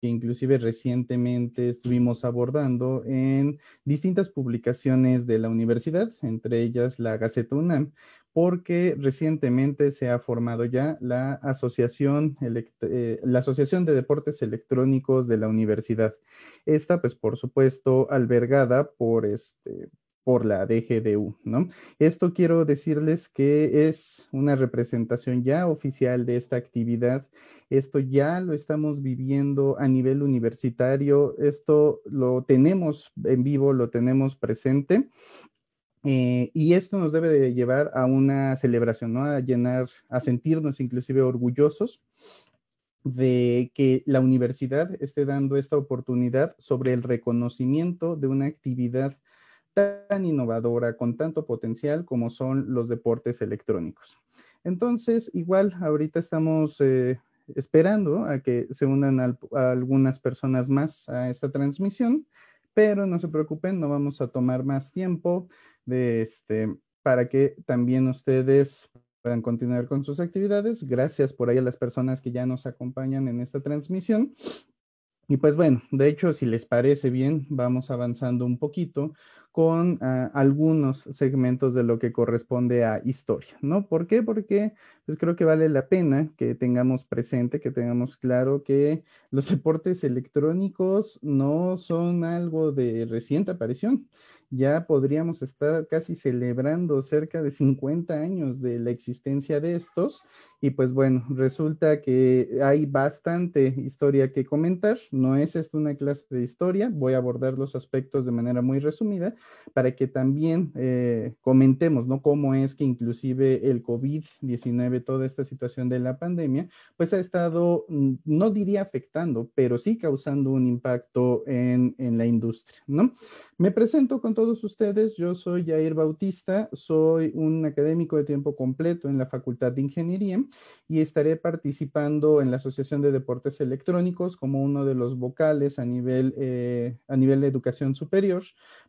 que inclusive recientemente estuvimos abordando en distintas publicaciones de la universidad, entre ellas la Gaceta UNAM, porque recientemente se ha formado ya la Asociación, eh, la Asociación de Deportes Electrónicos de la Universidad. Esta, pues, por supuesto, albergada por, este, por la DGDU, ¿no? Esto quiero decirles que es una representación ya oficial de esta actividad. Esto ya lo estamos viviendo a nivel universitario. Esto lo tenemos en vivo, lo tenemos presente. Eh, y esto nos debe de llevar a una celebración, ¿no? A llenar, a sentirnos inclusive orgullosos de que la universidad esté dando esta oportunidad sobre el reconocimiento de una actividad tan innovadora, con tanto potencial como son los deportes electrónicos. Entonces, igual ahorita estamos eh, esperando a que se unan algunas personas más a esta transmisión, pero no se preocupen, no vamos a tomar más tiempo de este, para que también ustedes puedan continuar con sus actividades. Gracias por ahí a las personas que ya nos acompañan en esta transmisión. Y pues bueno, de hecho, si les parece bien, vamos avanzando un poquito con ah, algunos segmentos de lo que corresponde a historia, ¿no? ¿Por qué? Porque pues, creo que vale la pena que tengamos presente, que tengamos claro que los deportes electrónicos no son algo de reciente aparición. Ya podríamos estar casi celebrando cerca de 50 años de la existencia de estos y pues bueno, resulta que hay bastante historia que comentar. No es esta una clase de historia, voy a abordar los aspectos de manera muy resumida, para que también eh, comentemos, ¿no? Cómo es que inclusive el COVID-19, toda esta situación de la pandemia, pues ha estado, mm, no diría afectando, pero sí causando un impacto en, en la industria, ¿no? Me presento con todos ustedes, yo soy Jair Bautista, soy un académico de tiempo completo en la Facultad de Ingeniería y estaré participando en la Asociación de Deportes Electrónicos como uno de los vocales a nivel, eh, a nivel de educación superior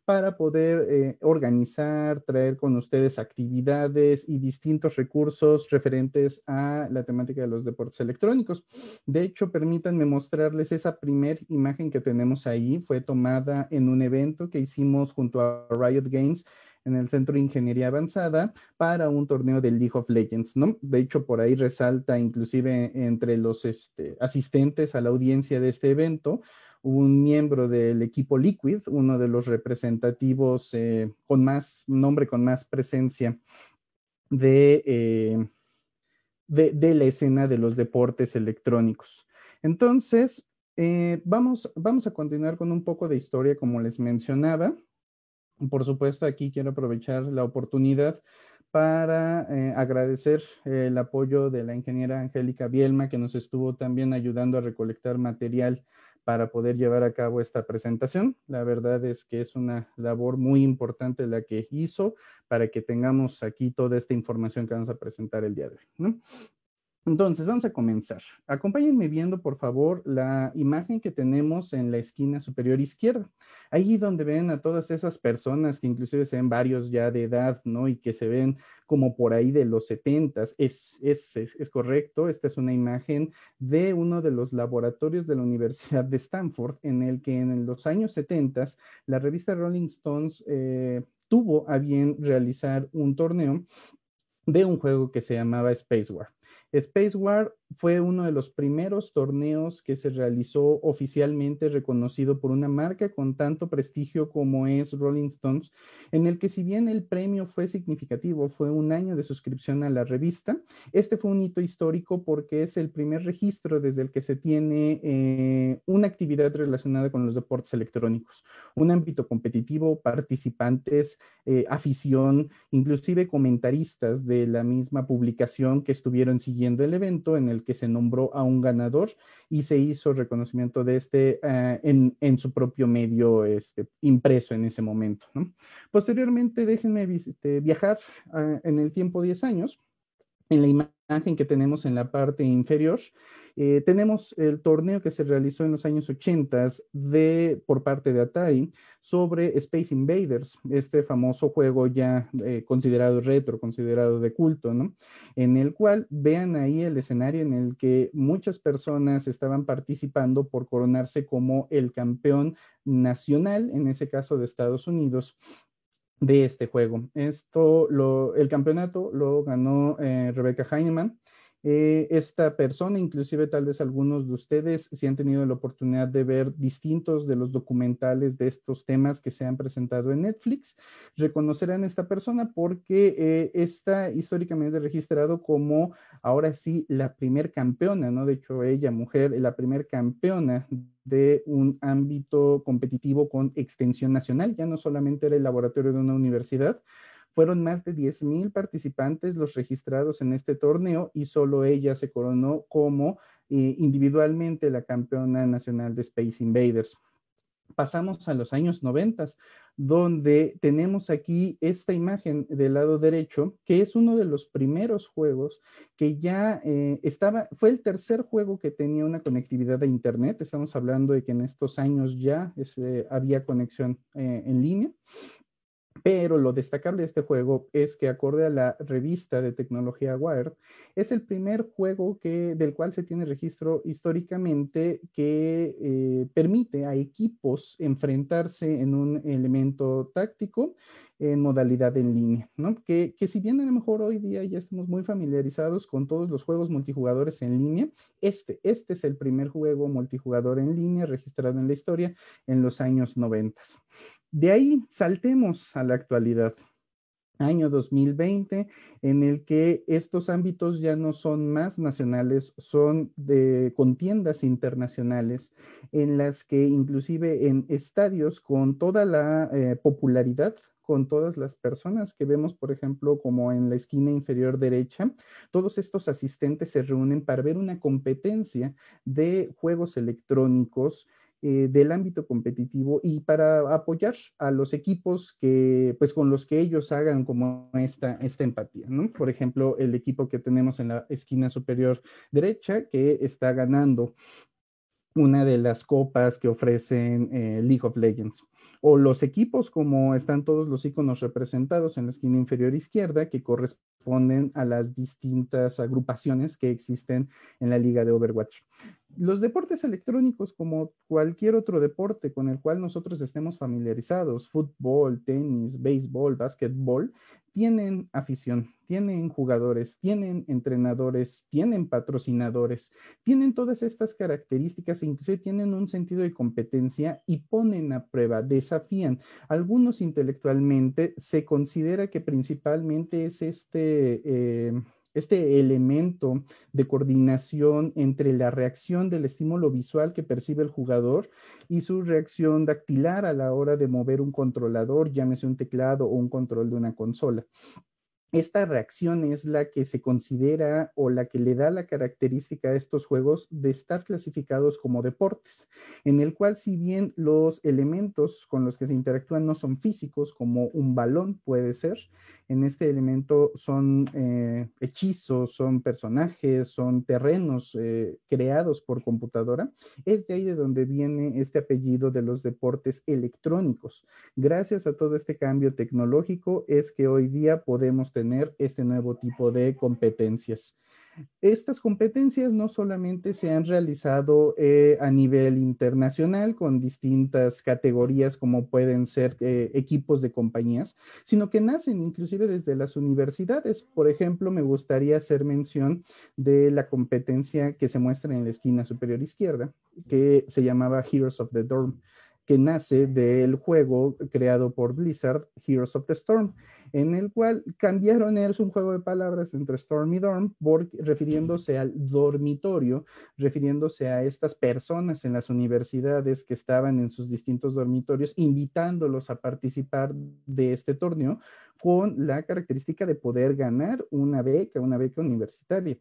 para poder eh, organizar, traer con ustedes actividades y distintos recursos referentes a la temática de los deportes electrónicos. De hecho, permítanme mostrarles esa primera imagen que tenemos ahí. Fue tomada en un evento que hicimos junto a Riot Games en el Centro de Ingeniería Avanzada para un torneo del League of Legends, ¿no? De hecho, por ahí resalta inclusive entre los este, asistentes a la audiencia de este evento un miembro del equipo Liquid, uno de los representativos eh, con más nombre, con más presencia eh, de, de, la escena de los deportes electrónicos. Entonces, eh, vamos, vamos a continuar con un poco de historia, como les mencionaba. Por supuesto, aquí quiero aprovechar la oportunidad para agradecer el apoyo de la ingeniera Angélica Bielma, que nos estuvo también ayudando a recolectar material para poder llevar a cabo esta presentación. La verdad es que es una labor muy importante la que hizo para que tengamos aquí toda esta información que vamos a presentar el día de hoy. Entonces, vamos a comenzar. Acompáñenme viendo, por favor, la imagen que tenemos en la esquina superior izquierda. Ahí donde ven a todas esas personas que inclusive se ven varios ya de edad, ¿no? Y que se ven como por ahí de los setentas. Es, es, correcto. Esta es una imagen de uno de los laboratorios de la Universidad de Stanford, en el que en los años setentas la revista Rolling Stones eh, tuvo a bien realizar un torneo de un juego que se llamaba Space War. Space War fue uno de los primeros torneos que se realizó oficialmente reconocido por una marca con tanto prestigio como es Rolling Stones, en el que si bien el premio fue significativo, fue un año de suscripción a la revista, este fue un hito histórico porque es el primer registro desde el que se tiene eh, una actividad relacionada con los deportes electrónicos, un ámbito competitivo, participantes, eh, afición, inclusive comentaristas de la misma publicación que estuvieron siguiendo el evento en el que se nombró a un ganador y se hizo reconocimiento de este eh, en, su propio medio este, impreso en ese momento. Posteriormente, déjenme este, viajar eh, en el tiempo 10 años en la imagen imagen que tenemos en la parte inferior, eh, tenemos el torneo que se realizó en los años 80 de, por parte de Atari sobre Space Invaders, este famoso juego ya eh, considerado retro, considerado de culto, ¿no? En el cual vean ahí el escenario en el que muchas personas estaban participando por coronarse como el campeón nacional, en ese caso de Estados Unidos, de este juego. Esto, lo, el campeonato lo ganó eh, Rebecca Heinemann eh, esta persona, inclusive tal vez algunos de ustedes, si han tenido la oportunidad de ver distintos de los documentales de estos temas que se han presentado en Netflix, reconocerán a esta persona porque eh, está históricamente registrado como ahora sí la primer campeona, ¿no? De hecho, ella, mujer, la primer campeona de un ámbito competitivo con extensión nacional, ya no solamente era el laboratorio de una universidad, fueron más de 10.000 participantes los registrados en este torneo y solo ella se coronó como eh, individualmente la campeona nacional de Space Invaders pasamos a los años 90, donde tenemos aquí esta imagen del lado derecho, que es uno de los primeros juegos que ya eh, estaba, fue el tercer juego que tenía una conectividad a Internet. Estamos hablando de que en estos años ya este, había conexión eh, en línea. Pero lo destacable de este juego es que, acorde a la revista de tecnología Wired, es el primer juego que, del cual se tiene registro históricamente que eh, permite a equipos enfrentarse en un elemento táctico en modalidad en línea, Que, que si bien a lo mejor hoy día ya estamos muy familiarizados con todos los juegos multijugadores en línea, este, este es el primer juego multijugador en línea registrado en la historia en los años 90. De ahí saltemos a la actualidad año 2020, en el que estos ámbitos ya no son más nacionales, son de contiendas internacionales, en las que inclusive en estadios con toda la eh, popularidad con todas las personas que vemos, por ejemplo, como en la esquina inferior derecha, todos estos asistentes se reúnen para ver una competencia de juegos electrónicos eh, del ámbito competitivo y para apoyar a los equipos que, pues, con los que ellos hagan como esta, esta empatía, Por ejemplo, el equipo que tenemos en la esquina superior derecha que está ganando una de las copas que ofrecen eh, League of Legends. O los equipos, como están todos los iconos representados en la esquina inferior izquierda, que corresponden a las distintas agrupaciones que existen en la liga de Overwatch los deportes electrónicos, como cualquier otro deporte con el cual nosotros estemos familiarizados, fútbol, tenis, béisbol, básquetbol, tienen afición, tienen jugadores, tienen entrenadores, tienen patrocinadores, tienen todas estas características e incluso tienen un sentido de competencia y ponen a prueba, desafían. Algunos intelectualmente se considera que principalmente es este... Eh, este elemento de coordinación entre la reacción del estímulo visual que percibe el jugador y su reacción dactilar a la hora de mover un controlador, llámese un teclado o un control de una consola. Esta reacción es la que se considera o la que le da la característica a estos juegos de estar clasificados como deportes, en el cual si bien los elementos con los que se interactúan no son físicos, como un balón puede ser, en este elemento son eh, hechizos, son personajes, son terrenos eh, creados por computadora. Es de ahí de donde viene este apellido de los deportes electrónicos. Gracias a todo este cambio tecnológico es que hoy día podemos tener este nuevo tipo de competencias. Estas competencias no solamente se han realizado eh, a nivel internacional con distintas categorías como pueden ser eh, equipos de compañías, sino que nacen inclusive desde las universidades. Por ejemplo, me gustaría hacer mención de la competencia que se muestra en la esquina superior izquierda, que se llamaba Heroes of the Dorm que nace del juego creado por Blizzard, Heroes of the Storm, en el cual cambiaron, es un juego de palabras entre Storm y Dorm, refiriéndose al dormitorio, refiriéndose a estas personas en las universidades que estaban en sus distintos dormitorios, invitándolos a participar de este torneo con la característica de poder ganar una beca, una beca universitaria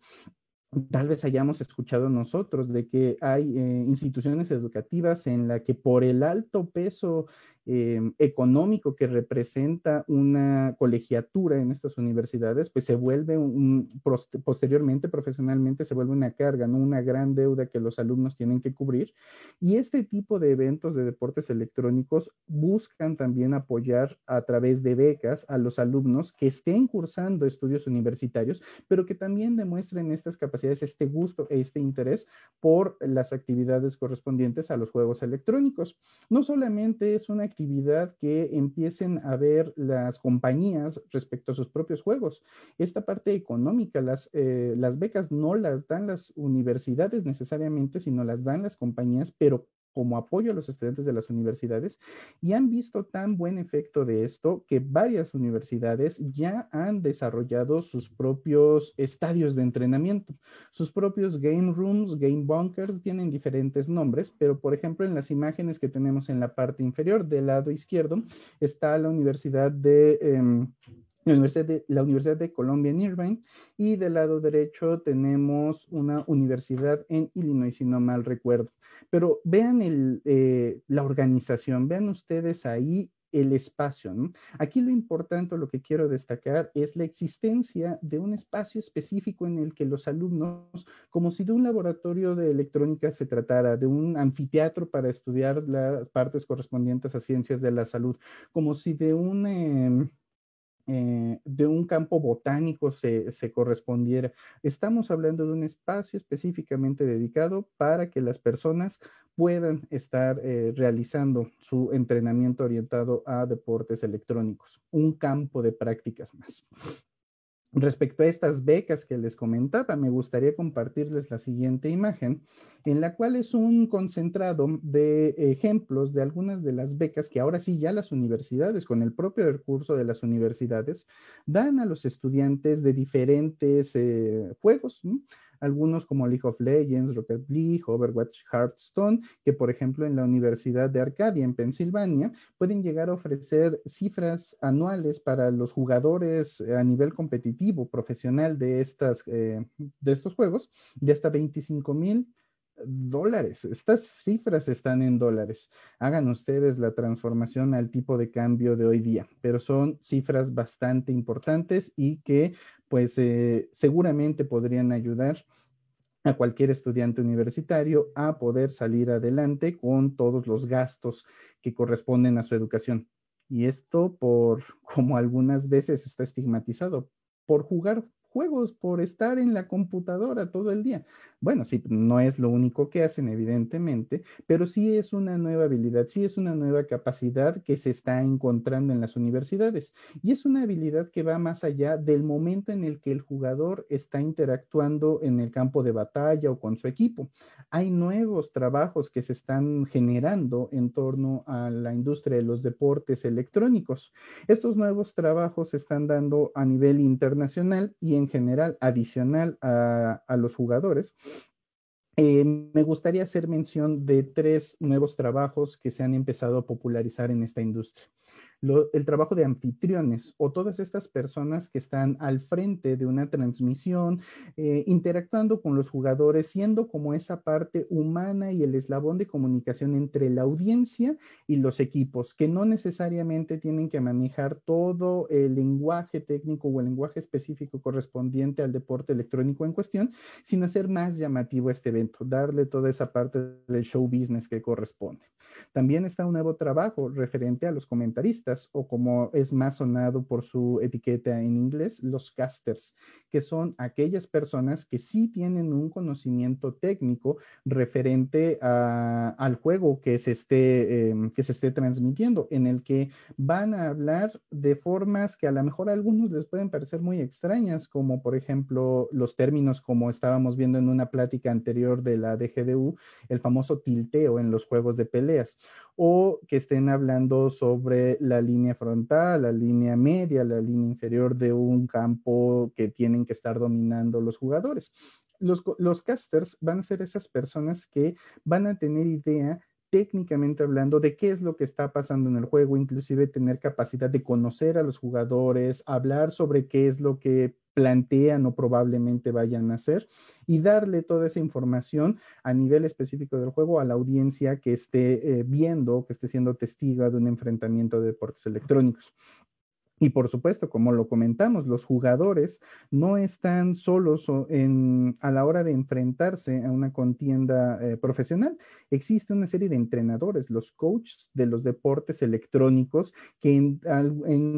tal vez hayamos escuchado nosotros de que hay eh, instituciones educativas en la que por el alto peso Em, económico que representa una colegiatura en estas universidades, pues se vuelve un, posteriormente, profesionalmente, se vuelve una carga, ¿no? Una gran deuda que los alumnos tienen que cubrir. Y este tipo de eventos de deportes electrónicos buscan también apoyar a través de becas a los alumnos que estén cursando estudios universitarios, pero que también demuestren estas capacidades, este gusto este interés por las actividades correspondientes a los juegos electrónicos. No solamente es una actividad que empiecen a ver las compañías respecto a sus propios juegos. Esta parte económica, las, eh, las becas no las dan las universidades necesariamente, sino las dan las compañías, pero como apoyo a los estudiantes de las universidades y han visto tan buen efecto de esto que varias universidades ya han desarrollado sus propios estadios de entrenamiento, sus propios game rooms, game bunkers, tienen diferentes nombres, pero por ejemplo en las imágenes que tenemos en la parte inferior del lado izquierdo está la Universidad de... Em, la Universidad, de, la Universidad de Colombia en Irvine y del lado derecho tenemos una universidad en Illinois, si no mal recuerdo. Pero vean el, eh, la organización, vean ustedes ahí el espacio. ¿no? Aquí lo importante, lo que quiero destacar es la existencia de un espacio específico en el que los alumnos, como si de un laboratorio de electrónica se tratara, de un anfiteatro para estudiar las partes correspondientes a ciencias de la salud, como si de un... Em, eh, de un campo botánico se, correspondiera. Estamos hablando de un espacio específicamente dedicado para que las personas puedan estar eh, realizando su entrenamiento orientado a deportes electrónicos, un campo de prácticas más. Respecto a estas becas que les comentaba, me gustaría compartirles la siguiente imagen, en la cual es un concentrado de ejemplos de algunas de las becas que ahora sí ya las universidades, con el propio recurso de las universidades, dan a los estudiantes de diferentes eh, juegos algunos como League of Legends, Rocket League, Overwatch, Hearthstone, que por ejemplo en la Universidad de Arcadia, en Pensilvania, pueden llegar a ofrecer cifras anuales para los jugadores eh, a nivel competitivo, profesional de, estas, eh, de estos juegos, de hasta 25 mil dólares. Estas cifras están en dólares. Hagan ustedes la transformación al tipo de cambio de hoy día, pero son cifras bastante importantes y que pues eh, seguramente podrían ayudar a cualquier estudiante universitario a poder salir adelante con todos los gastos que corresponden a su educación. Y esto por, como algunas veces está estigmatizado, por jugar juegos, por estar en la computadora todo el día. Bueno, sí, no es lo único que hacen, evidentemente, pero sí es una nueva habilidad, sí es una nueva capacidad que se está encontrando en las universidades. Y es una habilidad que va más allá del momento en el que el jugador está interactuando en el campo de batalla o con su equipo. Hay nuevos trabajos que se están generando en torno a la industria de los deportes electrónicos. Estos nuevos trabajos se están dando a nivel internacional y en en general adicional a, los jugadores, eh, me gustaría hacer mención de tres nuevos trabajos que se han empezado a popularizar en esta industria el trabajo de anfitriones o todas estas personas que están al frente de una transmisión, eh, interactuando con los jugadores, siendo como esa parte humana y el eslabón de comunicación entre la audiencia y los equipos, que no necesariamente tienen que manejar todo el lenguaje técnico o el lenguaje específico correspondiente al deporte electrónico en cuestión, sino hacer más llamativo este evento, darle toda esa parte del show business que corresponde. También está un nuevo trabajo referente a los comentaristas o como es más sonado por su etiqueta en inglés, los casters, que son aquellas personas que sí tienen un conocimiento técnico referente al juego que se, esté, em, que se esté transmitiendo, en el que van a hablar de formas que a lo mejor a algunos les pueden parecer muy extrañas, como por ejemplo los términos como estábamos viendo en una plática anterior de la DGDU, el famoso tilteo en los juegos de peleas, o que estén hablando sobre la línea frontal, la línea media, la línea inferior de un campo que tienen que estar dominando los jugadores. Los, los casters van a ser esas personas que van a tener idea técnicamente hablando de qué es lo que está pasando en el juego, inclusive tener capacidad de conocer a los jugadores, hablar sobre qué es lo que plantean o probablemente vayan a hacer y darle toda esa información a nivel específico del juego a la audiencia que esté eh, viendo, que esté siendo testigo de un enfrentamiento de deportes electrónicos. Y por supuesto, como lo comentamos, los jugadores no están solos a la hora de enfrentarse a una contienda eh, profesional. Existe una serie de entrenadores, los coaches de los deportes electrónicos, que en,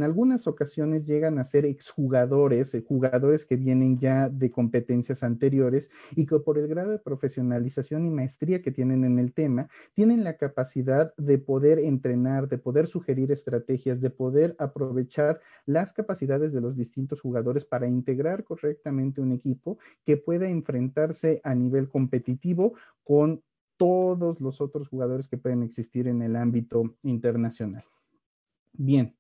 algunas ocasiones llegan a ser exjugadores, eh, jugadores que vienen ya de competencias anteriores y que por el grado de profesionalización y maestría que tienen en el tema, tienen la capacidad de poder entrenar, de poder sugerir estrategias, de poder aprovechar las capacidades de los distintos jugadores para integrar correctamente un equipo que pueda enfrentarse a nivel competitivo con todos los otros jugadores que pueden existir en el ámbito internacional. Bien,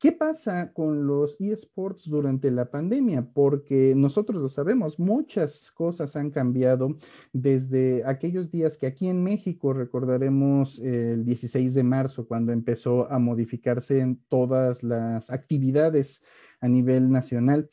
¿Qué pasa con los eSports durante la pandemia? Porque nosotros lo sabemos, muchas cosas han cambiado desde aquellos días que aquí en México recordaremos eh, el 16 de marzo, cuando empezó a modificarse en todas las actividades a nivel nacional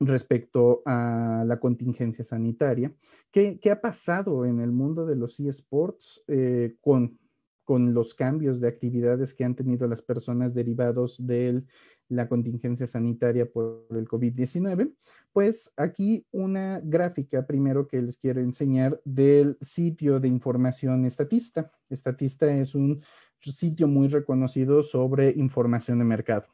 respecto a la contingencia sanitaria. ¿Qué, ha pasado en el mundo de los eSports eh, con con los cambios de actividades que han tenido las personas derivados de la contingencia sanitaria por el COVID-19, pues aquí una gráfica primero que les quiero enseñar del sitio de información estatista. Estatista es un sitio muy reconocido sobre información de mercado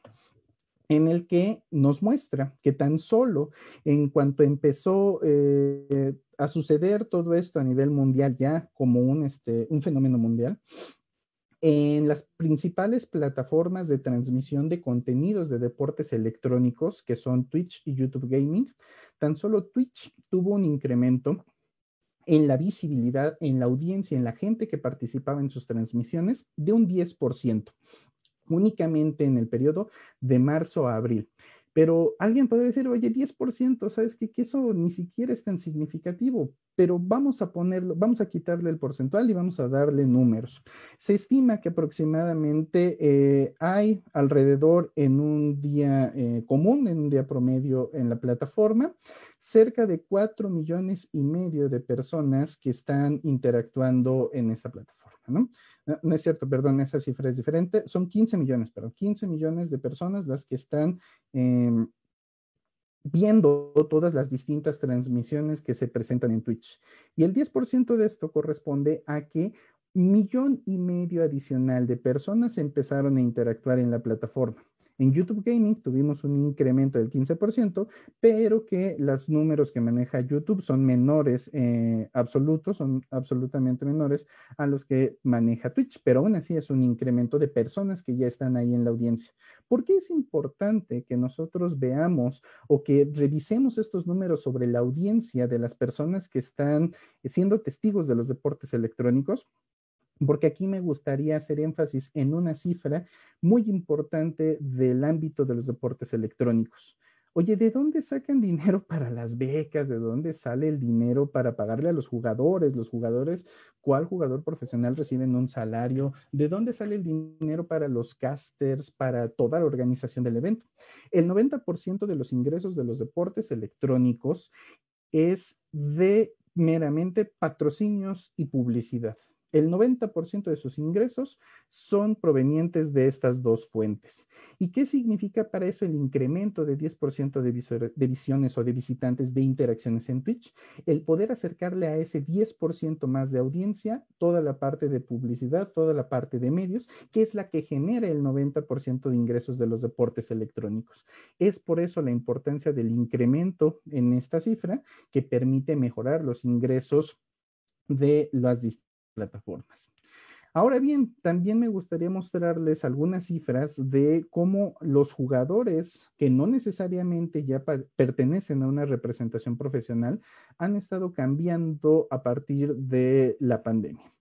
en el que nos muestra que tan solo en cuanto empezó eh, a suceder todo esto a nivel mundial ya como un, este, un fenómeno mundial, en las principales plataformas de transmisión de contenidos de deportes electrónicos, que son Twitch y YouTube Gaming, tan solo Twitch tuvo un incremento en la visibilidad, en la audiencia, en la gente que participaba en sus transmisiones de un 10%, únicamente en el periodo de marzo a abril. Pero alguien puede decir, oye, 10%, ¿sabes qué? Que eso ni siquiera es tan significativo pero vamos a ponerlo, vamos a quitarle el porcentual y vamos a darle números. Se estima que aproximadamente eh, hay alrededor en un día eh, común, en un día promedio en la plataforma, cerca de 4 millones y medio de personas que están interactuando en esa plataforma, ¿no? No, es cierto, perdón, esa cifra es diferente. Son 15 millones, pero 15 millones de personas las que están... Em, viendo todas las distintas transmisiones que se presentan en Twitch. Y el 10% de esto corresponde a que millón y medio adicional de personas empezaron a interactuar en la plataforma. En YouTube Gaming tuvimos un incremento del 15%, pero que los números que maneja YouTube son menores eh, absolutos, son absolutamente menores a los que maneja Twitch, pero aún así es un incremento de personas que ya están ahí en la audiencia. ¿Por qué es importante que nosotros veamos o que revisemos estos números sobre la audiencia de las personas que están siendo testigos de los deportes electrónicos? porque aquí me gustaría hacer énfasis en una cifra muy importante del ámbito de los deportes electrónicos. Oye, ¿de dónde sacan dinero para las becas? ¿De dónde sale el dinero para pagarle a los jugadores? Los jugadores, ¿cuál jugador profesional reciben un salario? ¿De dónde sale el dinero para los casters, para toda la organización del evento? El 90% de los ingresos de los deportes electrónicos es de meramente patrocinios y publicidad. El 90% de sus ingresos son provenientes de estas dos fuentes. ¿Y qué significa para eso el incremento de 10% de, visiones o de visitantes de interacciones en Twitch? El poder acercarle a ese 10% más de audiencia toda la parte de publicidad, toda la parte de medios, que es la que genera el 90% de ingresos de los deportes electrónicos. Es por eso la importancia del incremento en esta cifra que permite mejorar los ingresos de las distintas plataformas. Ahora bien, también me gustaría mostrarles algunas cifras de cómo los jugadores que no necesariamente ya pertenecen a una representación profesional han estado cambiando a partir de la pandemia.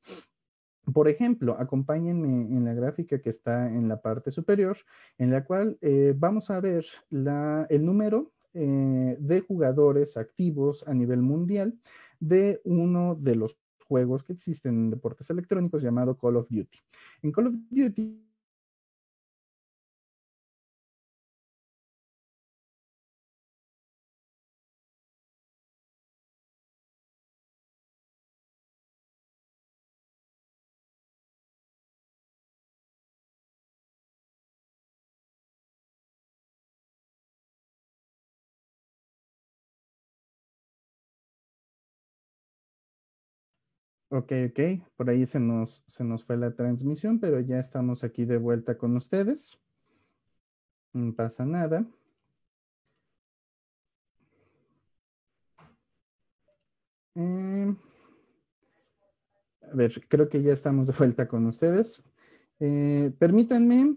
Por ejemplo, acompáñenme en la gráfica que está en la parte superior, en la cual eh, vamos a ver el número eh, de jugadores activos a nivel mundial de uno de los juegos que existen en deportes electrónicos llamado Call of Duty. En Call of Duty Ok, ok. Por ahí se nos, se nos fue la transmisión, pero ya estamos aquí de vuelta con ustedes. No pasa nada. Eh, a ver, creo que ya estamos de vuelta con ustedes. Eh, permítanme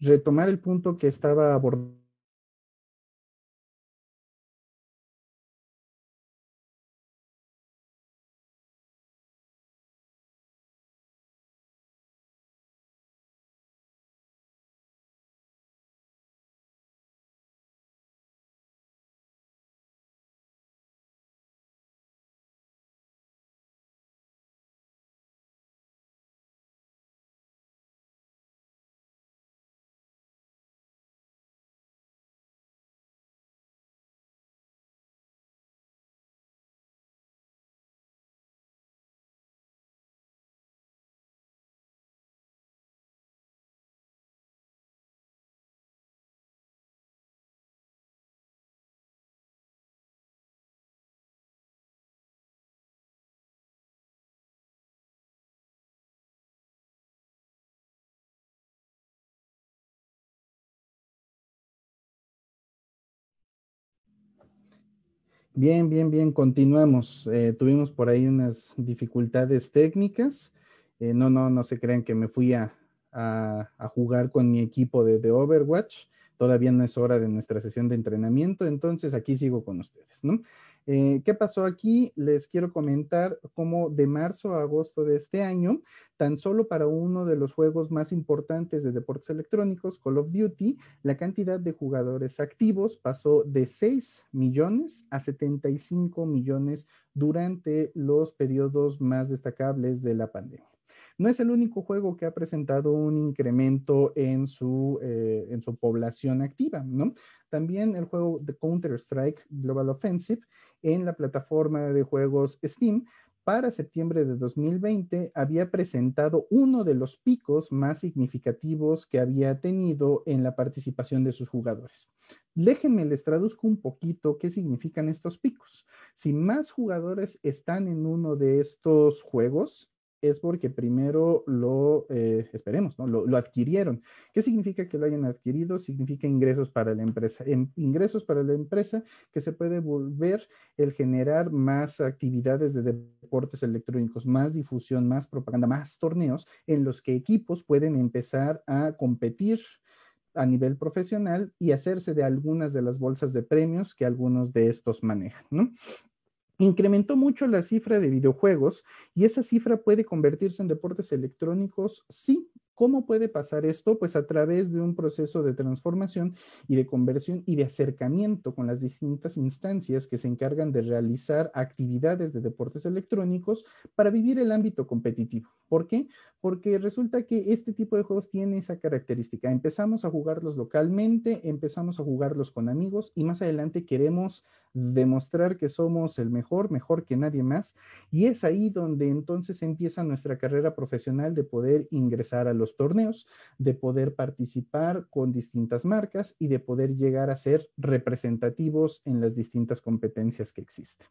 retomar el punto que estaba abordando Bien, bien, bien, continuamos. Eh, tuvimos por ahí unas dificultades técnicas. Eh, no, no, no se crean que me fui a, jugar con mi equipo de Overwatch todavía no es hora de nuestra sesión de entrenamiento, entonces aquí sigo con ustedes, ¿no? Eh, ¿Qué pasó aquí? Les quiero comentar cómo de marzo a agosto de este año, tan solo para uno de los juegos más importantes de deportes electrónicos, Call of Duty, la cantidad de jugadores activos pasó de 6 millones a 75 millones durante los periodos más destacables de la pandemia. No es el único juego que ha presentado un incremento eh, en su, población activa, ¿no? También el juego de Counter-Strike Global Offensive en la plataforma de juegos Steam para septiembre de 2020 había presentado uno de los picos más significativos que había tenido en la participación de sus jugadores. Déjenme les traduzco un poquito qué significan estos picos. Si más jugadores están en uno de estos juegos, es porque primero lo, eh, esperemos, ¿no? Lo, adquirieron. ¿Qué significa que lo hayan adquirido? Significa ingresos para la empresa. ingresos para la empresa que se puede volver el generar más actividades de deportes electrónicos, más difusión, más propaganda, más torneos en los que equipos pueden empezar a competir a nivel profesional y hacerse de algunas de las bolsas de premios que algunos de estos manejan, ¿no? Incrementó mucho la cifra de videojuegos y esa cifra puede convertirse en deportes electrónicos, sí ¿Cómo puede pasar esto? Pues a través de un proceso de transformación y de conversión y de acercamiento con las distintas instancias que se encargan de realizar actividades de deportes electrónicos para vivir el ámbito competitivo. ¿Por qué? Porque resulta que este tipo de juegos tiene esa característica. Empezamos a jugarlos localmente, empezamos a jugarlos con amigos y más adelante queremos demostrar que somos el mejor, mejor que nadie más. Y es ahí donde entonces empieza nuestra carrera profesional de poder ingresar a los los torneos, de poder participar con distintas marcas y de poder llegar a ser representativos en las distintas competencias que existen.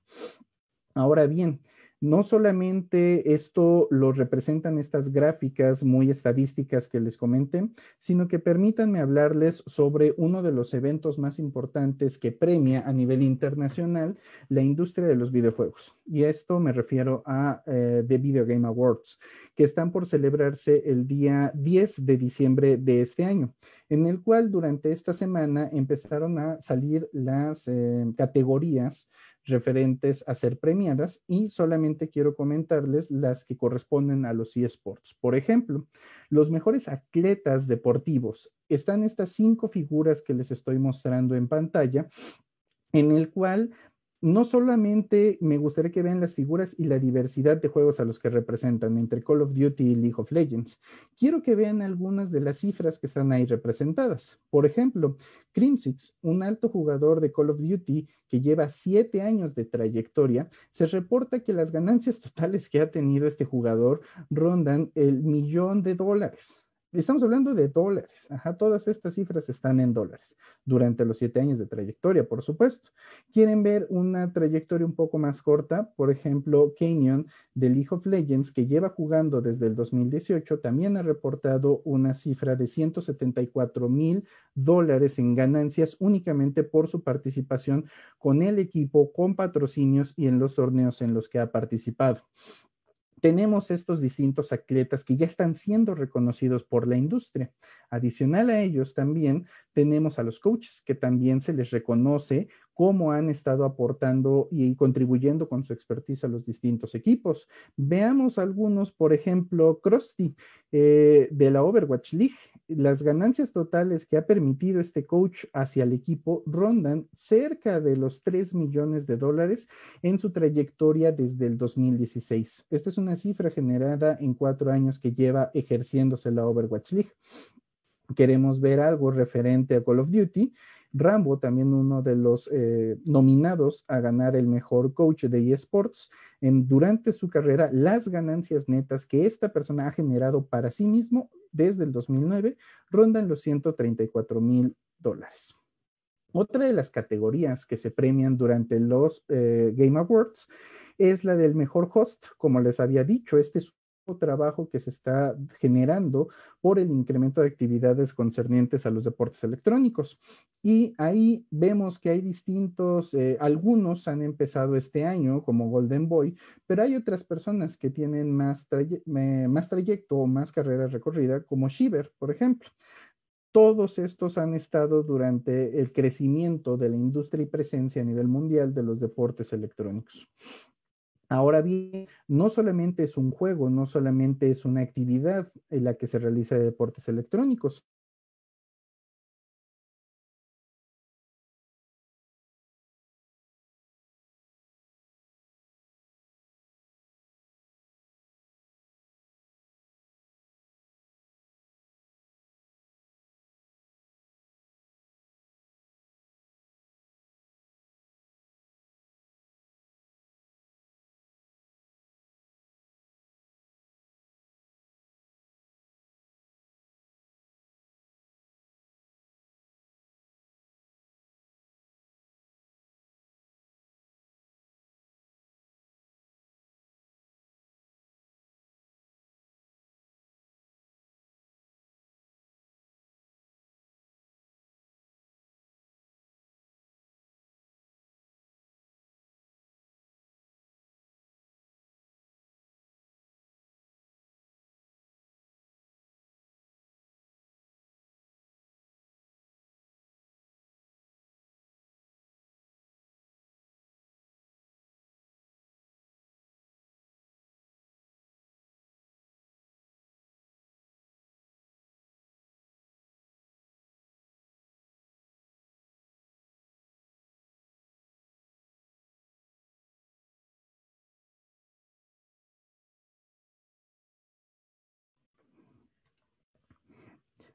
Ahora bien, no solamente esto lo representan estas gráficas muy estadísticas que les comenté, sino que permítanme hablarles sobre uno de los eventos más importantes que premia a nivel internacional la industria de los videojuegos. Y a esto me refiero a eh, The Video Game Awards, que están por celebrarse el día 10 de diciembre de este año, en el cual durante esta semana empezaron a salir las eh, categorías referentes a ser premiadas y solamente quiero comentarles las que corresponden a los eSports. Por ejemplo, los mejores atletas deportivos. Están estas cinco figuras que les estoy mostrando en pantalla en el cual no solamente me gustaría que vean las figuras y la diversidad de juegos a los que representan entre Call of Duty y League of Legends, quiero que vean algunas de las cifras que están ahí representadas. Por ejemplo, Crimsix, un alto jugador de Call of Duty que lleva siete años de trayectoria, se reporta que las ganancias totales que ha tenido este jugador rondan el millón de dólares. Estamos hablando de dólares. Ajá, todas estas cifras están en dólares durante los siete años de trayectoria, por supuesto. Quieren ver una trayectoria un poco más corta, por ejemplo, Canyon del League of Legends, que lleva jugando desde el 2018, también ha reportado una cifra de 174 mil dólares en ganancias únicamente por su participación con el equipo, con patrocinios y en los torneos en los que ha participado tenemos estos distintos atletas que ya están siendo reconocidos por la industria. Adicional a ellos también tenemos a los coaches que también se les reconoce cómo han estado aportando y contribuyendo con su expertise a los distintos equipos. Veamos algunos, por ejemplo, Krusty eh, de la Overwatch League. Las ganancias totales que ha permitido este coach hacia el equipo rondan cerca de los 3 millones de dólares en su trayectoria desde el 2016. Esta es una cifra generada en cuatro años que lleva ejerciéndose la Overwatch League queremos ver algo referente a Call of Duty Rambo, también uno de los eh, nominados a ganar el mejor coach de eSports, en, durante su carrera las ganancias netas que esta persona ha generado para sí mismo desde el 2009 rondan los 134 mil dólares. Otra de las categorías que se premian durante los eh, Game Awards es la del mejor host. Como les había dicho, este es trabajo que se está generando por el incremento de actividades concernientes a los deportes electrónicos. Y ahí vemos que hay distintos, eh, algunos han empezado este año como Golden Boy, pero hay otras personas que tienen más, eh, más trayecto o más carrera recorrida, como Shiver, por ejemplo. Todos estos han estado durante el crecimiento de la industria y presencia a nivel mundial de los deportes electrónicos. Ahora bien, no solamente es un juego, no solamente es una actividad en la que se realiza deportes electrónicos,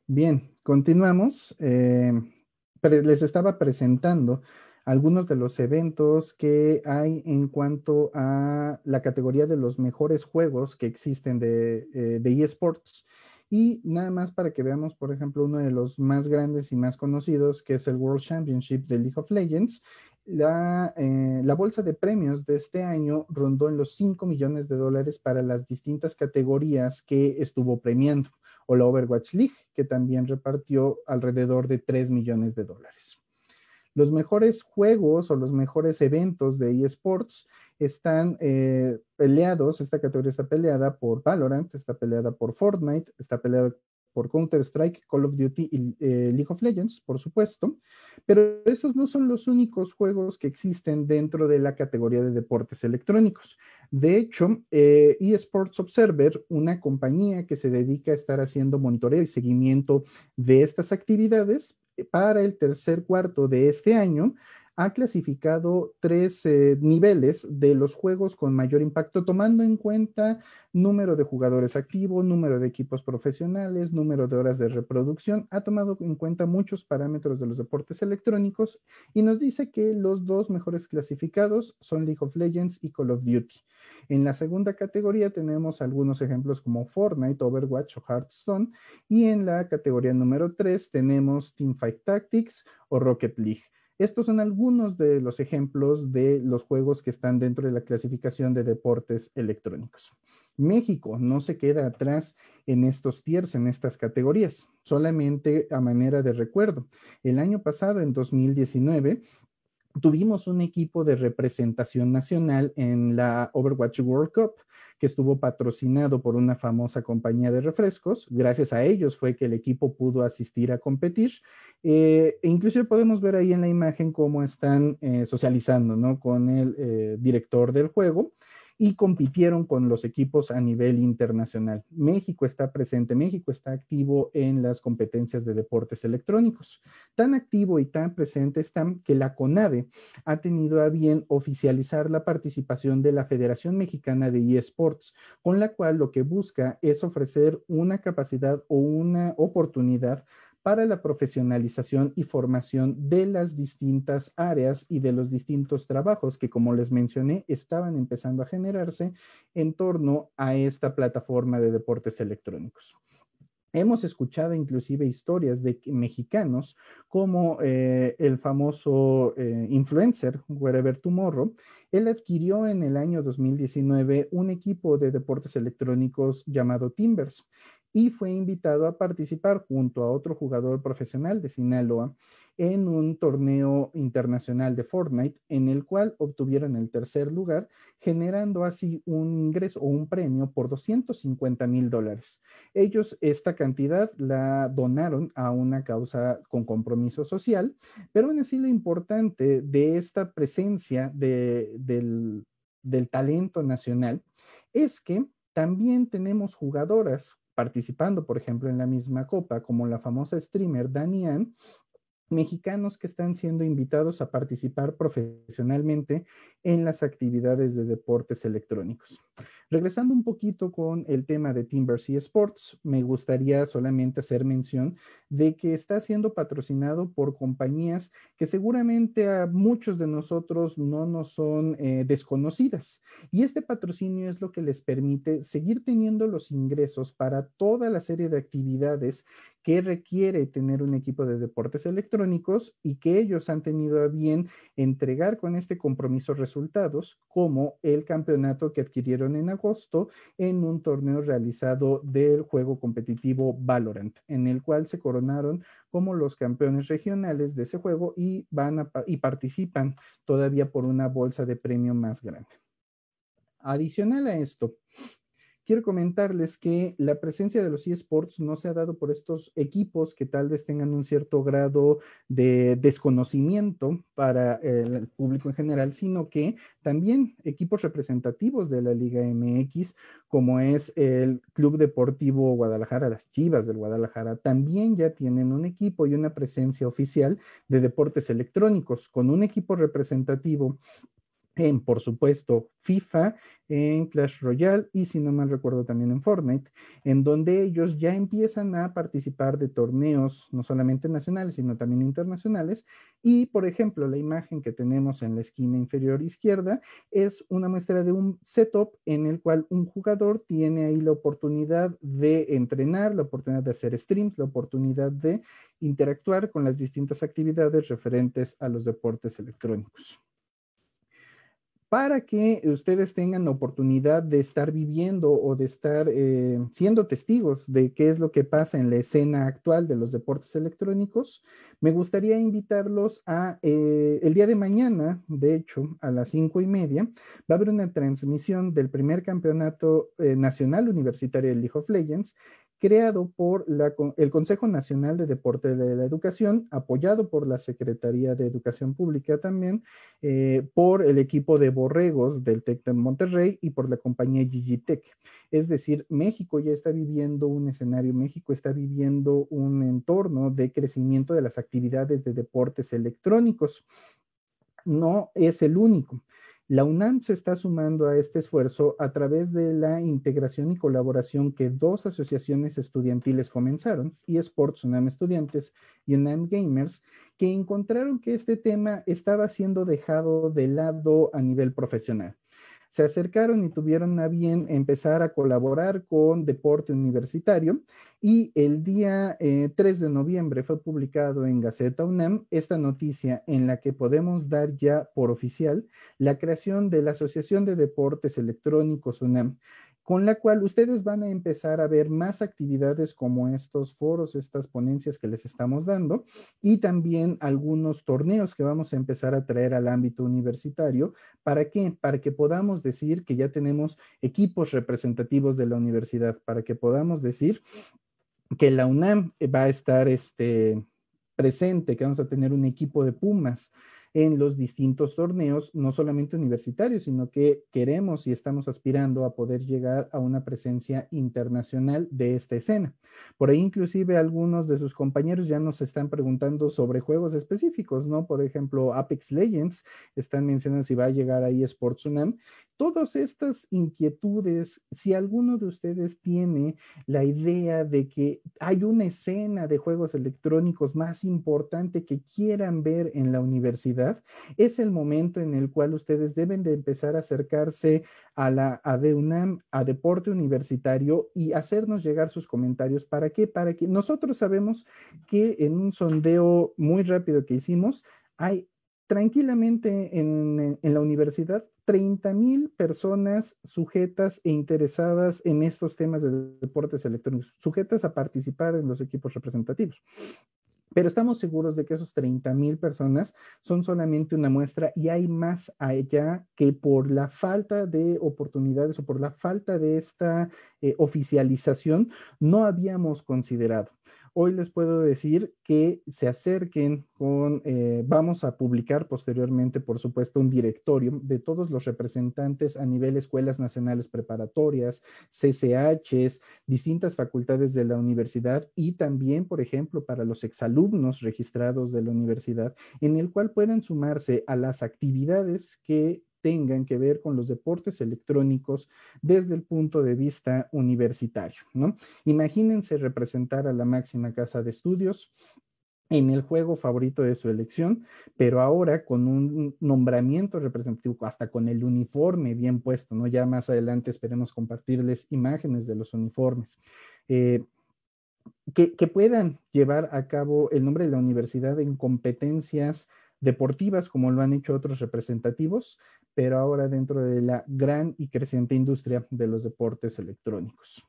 Bien, continuamos. Eh, les estaba presentando algunos de los eventos que hay en cuanto a la categoría de los mejores juegos que existen de, eh, de eSports. Y nada más para que veamos, por ejemplo, uno de los más grandes y más conocidos, que es el World Championship de League of Legends. La, eh, la bolsa de premios de este año rondó en los 5 millones de dólares para las distintas categorías que estuvo premiando o la Overwatch League, que también repartió alrededor de 3 millones de dólares. Los mejores juegos o los mejores eventos de eSports están eh, peleados, esta categoría está peleada por Valorant, está peleada por Fortnite, está peleada por Counter-Strike, Call of Duty y eh, League of Legends, por supuesto, pero esos no son los únicos juegos que existen dentro de la categoría de deportes electrónicos. De hecho, eh, eSports Observer, una compañía que se dedica a estar haciendo monitoreo y seguimiento de estas actividades, eh, para el tercer cuarto de este año, ha clasificado tres eh, niveles de los juegos con mayor impacto, tomando en cuenta número de jugadores activos, número de equipos profesionales, número de horas de reproducción. Ha tomado en cuenta muchos parámetros de los deportes electrónicos y nos dice que los dos mejores clasificados son League of Legends y Call of Duty. En la segunda categoría tenemos algunos ejemplos como Fortnite, Overwatch o Hearthstone. Y en la categoría número tres tenemos Teamfight Tactics o Rocket League. Estos son algunos de los ejemplos de los juegos que están dentro de la clasificación de deportes electrónicos. México no se queda atrás en estos tiers, en estas categorías. Solamente a manera de recuerdo, el año pasado, en 2019, tuvimos un equipo de representación nacional en la Overwatch World Cup, que estuvo patrocinado por una famosa compañía de refrescos. Gracias a ellos fue que el equipo pudo asistir a competir. Eh, e podemos ver ahí en la imagen cómo están eh, socializando con el eh, director del juego y compitieron con los equipos a nivel internacional. México está presente, México está activo en las competencias de deportes electrónicos. Tan activo y tan presente están que la CONADE ha tenido a bien oficializar la participación de la Federación Mexicana de eSports, con la cual lo que busca es ofrecer una capacidad o una oportunidad para la profesionalización y formación de las distintas áreas y de los distintos trabajos que, como les mencioné, estaban empezando a generarse en torno a esta plataforma de deportes electrónicos. Hemos escuchado inclusive historias de mexicanos como eh, el famoso eh, influencer Wherever Tomorrow. Él adquirió en el año 2019 un equipo de deportes electrónicos llamado Timbers y fue invitado a participar junto a otro jugador profesional de Sinaloa en un torneo internacional de Fortnite en el cual obtuvieron el tercer lugar, generando así un ingreso o un premio por 250 mil dólares. Ellos esta cantidad la donaron a una causa con compromiso social, pero aún así lo importante de esta presencia del, del talento nacional es que también tenemos jugadoras participando, por ejemplo, en la misma copa, como la famosa streamer Danian, mexicanos que están siendo invitados a participar profesionalmente en las actividades de deportes electrónicos. Regresando un poquito con el tema de Timbers Sports, me gustaría solamente hacer mención de que está siendo patrocinado por compañías que seguramente a muchos de nosotros no nos son eh, desconocidas. Y este patrocinio es lo que les permite seguir teniendo los ingresos para toda la serie de actividades que requiere tener un equipo de deportes electrónicos y que ellos han tenido a bien entregar con este compromiso resultados, como el campeonato que adquirieron en agosto en un torneo realizado del juego competitivo Valorant, en el cual se coronaron como los campeones regionales de ese juego y, van y participan todavía por una bolsa de premio más grande. Adicional a esto, quiero comentarles que la presencia de los eSports no se ha dado por estos equipos que tal vez tengan un cierto grado de desconocimiento para el público en general, sino que también equipos representativos de la Liga MX, como es el Club Deportivo Guadalajara, las Chivas del Guadalajara, también ya tienen un equipo y una presencia oficial de deportes electrónicos, con un equipo representativo en, por supuesto, FIFA, en Clash Royale y, si no mal recuerdo, también en Fortnite, en donde ellos ya empiezan a participar de torneos, no solamente nacionales, sino también internacionales. Y, por ejemplo, la imagen que tenemos en la esquina inferior izquierda es una muestra de un setup en el cual un jugador tiene ahí la oportunidad de entrenar, la oportunidad de hacer streams, la oportunidad de interactuar con las distintas actividades referentes a los deportes electrónicos para que ustedes tengan la oportunidad de estar viviendo o de estar eh, siendo testigos de qué es lo que pasa en la escena actual de los deportes electrónicos, me gustaría invitarlos a eh, el día de mañana, de hecho, a las cinco y media, va a haber una transmisión del primer campeonato eh, nacional universitario de League of Legends creado por el Consejo Nacional de Deporte de la Educación, apoyado por la Secretaría de Educación Pública también, eh, por el equipo de borregos del TEC de Monterrey y por la compañía Gigitec. Es decir, México ya está viviendo un escenario, México está viviendo un entorno de crecimiento de las actividades de deportes electrónicos. No es el único. La UNAM se está sumando a este esfuerzo a través de la integración y colaboración que dos asociaciones estudiantiles comenzaron, eSports UNAM Estudiantes y UNAM Gamers, que encontraron que este tema estaba siendo dejado de lado a nivel profesional se acercaron y tuvieron a bien empezar a colaborar con Deporte Universitario y el día 3 eh, de noviembre fue publicado en Gaceta UNAM esta noticia en la que podemos dar ya por oficial la creación de la Asociación de Deportes Electrónicos UNAM, con la cual ustedes van a empezar a ver más actividades como estos foros, estas ponencias que les estamos dando y también algunos torneos que vamos a empezar a traer al ámbito universitario. ¿Para qué? Para que podamos decir que ya tenemos equipos representativos de la universidad, para que podamos decir que la UNAM va a estar este, presente, que vamos a tener un equipo de Pumas, en los distintos torneos, no solamente universitarios, sino que queremos y estamos aspirando a poder llegar a una presencia internacional de esta escena. Por ahí inclusive algunos de sus compañeros ya nos están preguntando sobre juegos específicos, ¿no? Por ejemplo, Apex Legends, están mencionando si va a llegar ahí Sports Todas estas inquietudes, si alguno de ustedes tiene la idea de que hay una escena de juegos electrónicos más importante que quieran ver en la universidad, es el momento en el cual ustedes deben de empezar a acercarse a la a a Deporte Universitario y hacernos llegar sus comentarios. ¿Para qué? Para que nosotros sabemos que en un sondeo muy rápido que hicimos, hay tranquilamente en, en, la universidad 30 mil personas sujetas e interesadas en estos temas de deportes electrónicos, sujetas a participar en los equipos representativos. Pero estamos seguros de que esos 30 mil personas son solamente una muestra y hay más allá que por la falta de oportunidades o por la falta de esta eh, oficialización no habíamos considerado hoy les puedo decir que se acerquen con, eh, vamos a publicar posteriormente, por supuesto, un directorio de todos los representantes a nivel escuelas nacionales preparatorias, CCHs, distintas facultades de la universidad y también, por ejemplo, para los exalumnos registrados de la universidad, en el cual puedan sumarse a las actividades que tengan que ver con los deportes electrónicos desde el punto de vista universitario. ¿no? Imagínense representar a la máxima casa de estudios en el juego favorito de su elección, pero ahora con un nombramiento representativo, hasta con el uniforme bien puesto, ¿no? Ya más adelante esperemos compartirles imágenes de los uniformes. Eh, que, que puedan llevar a cabo el nombre de la universidad en competencias deportivas, como lo han hecho otros representativos, pero ahora dentro de la gran y creciente industria de los deportes electrónicos.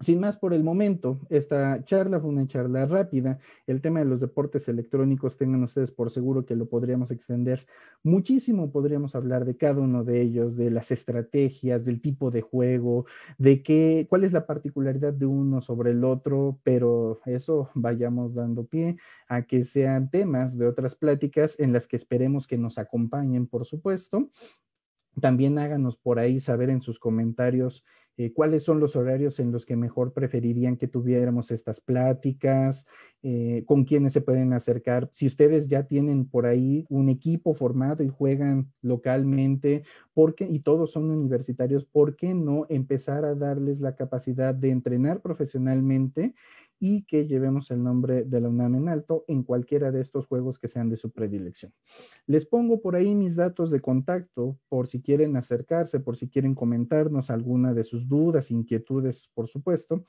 Sin más por el momento, esta charla fue una charla rápida. El tema de los deportes electrónicos, tengan ustedes por seguro que lo podríamos extender muchísimo. Podríamos hablar de cada uno de ellos, de las estrategias, del tipo de juego, de qué, cuál es la particularidad de uno sobre el otro, pero eso vayamos dando pie a que sean temas de otras pláticas en las que esperemos que nos acompañen, por supuesto. También háganos por ahí saber en sus comentarios eh, cuáles son los horarios en los que mejor preferirían que tuviéramos estas pláticas, eh, con quiénes se pueden acercar. Si ustedes ya tienen por ahí un equipo formado y juegan localmente, porque, y todos son universitarios, ¿por qué no empezar a darles la capacidad de entrenar profesionalmente y que llevemos el nombre de la UNAM en alto en cualquiera de estos juegos que sean de su predilección. Les pongo por ahí mis datos de contacto por si quieren acercarse, por si quieren comentarnos alguna de sus dudas, inquietudes, por supuesto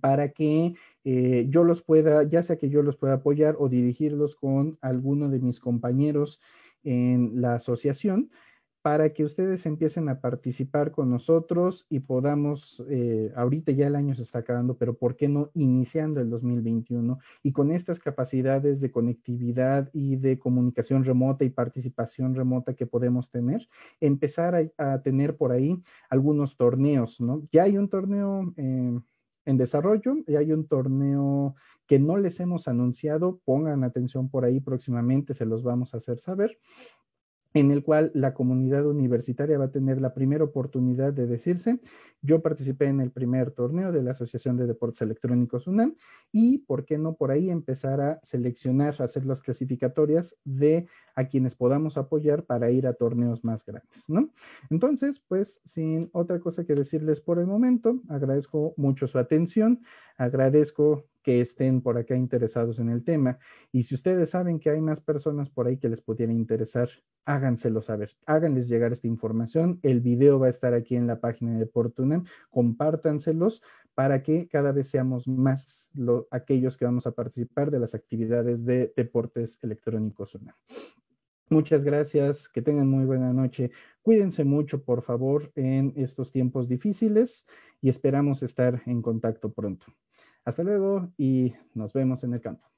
para que eh, yo los pueda, ya sea que yo los pueda apoyar o dirigirlos con alguno de mis compañeros en la asociación para que ustedes empiecen a participar con nosotros y podamos, eh, ahorita ya el año se está acabando, pero ¿por qué no iniciando el 2021? Y con estas capacidades de conectividad y de comunicación remota y participación remota que podemos tener, empezar a, tener por ahí algunos torneos, ¿no? Ya hay un torneo... Eh, en desarrollo. ya hay un torneo que no les hemos anunciado. Pongan atención por ahí próximamente, se los vamos a hacer saber en el cual la comunidad universitaria va a tener la primera oportunidad de decirse, yo participé en el primer torneo de la Asociación de Deportes Electrónicos UNAM y, ¿por qué no por ahí empezar a seleccionar, hacer las clasificatorias de a quienes podamos apoyar para ir a torneos más grandes, ¿no? Entonces, pues, sin otra cosa que decirles por el momento, agradezco mucho su atención, agradezco que estén por acá interesados en el tema. Y si ustedes saben que hay más personas por ahí que les pudiera interesar, háganselo saber, háganles llegar esta información. El video va a estar aquí en la página de Portunam, compártanselos para que cada vez seamos más aquellos que vamos a participar de las actividades de deportes electrónicos Muchas gracias, que tengan muy buena noche. Cuídense mucho, por favor, en estos tiempos difíciles y esperamos estar en contacto pronto. Hasta luego y nos vemos en el campo.